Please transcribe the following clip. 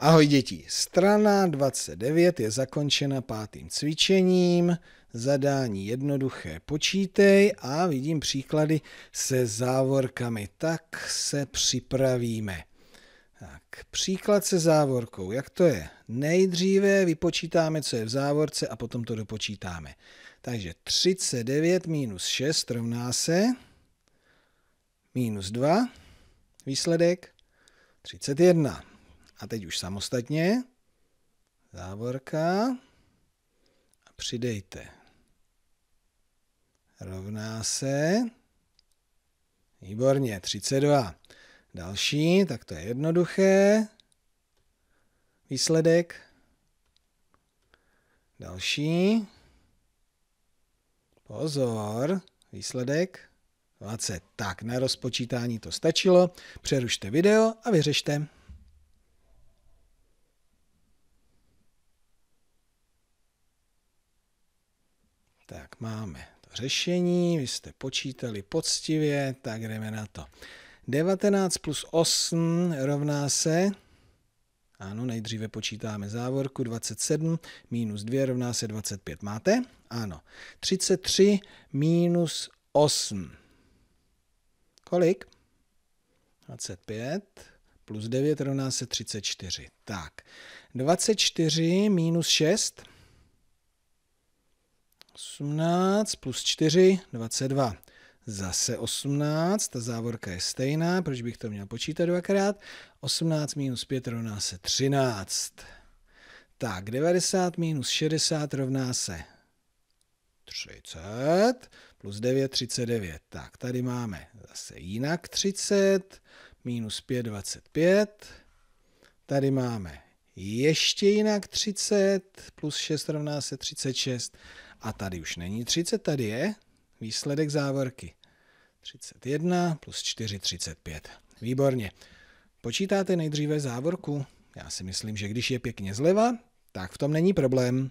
Ahoj děti, strana 29 je zakončena pátým cvičením, zadání jednoduché počítej a vidím příklady se závorkami, tak se připravíme. Tak, příklad se závorkou, jak to je? Nejdříve vypočítáme, co je v závorce a potom to dopočítáme. Takže 39 minus 6 rovná se minus 2, výsledek 31. A teď už samostatně. Závorka. A přidejte. Rovná se. Výborně, 32. Další, tak to je jednoduché. Výsledek. Další. Pozor, výsledek 20. Tak, na rozpočítání to stačilo. Přerušte video a vyřešte. Tak máme to řešení, vy jste počítali poctivě, tak jdeme na to. 19 plus 8 rovná se, ano, nejdříve počítáme závorku, 27 minus 2 rovná se 25. Máte? Ano. 33 minus 8. Kolik? 25 plus 9 rovná se 34. Tak, 24 minus 6 18 plus 4, 22. Zase 18, ta závorka je stejná, proč bych to měl počítat dvakrát. 18 minus 5 rovná se 13. Tak, 90 minus 60 rovná se 30 plus 9, 39. Tak, tady máme zase jinak 30, minus 5, 25. Tady máme ještě jinak 30, plus 6 rovná se 36. A tady už není 30, tady je výsledek závorky. 31 plus 4, 35. Výborně. Počítáte nejdříve závorku? Já si myslím, že když je pěkně zleva, tak v tom není problém.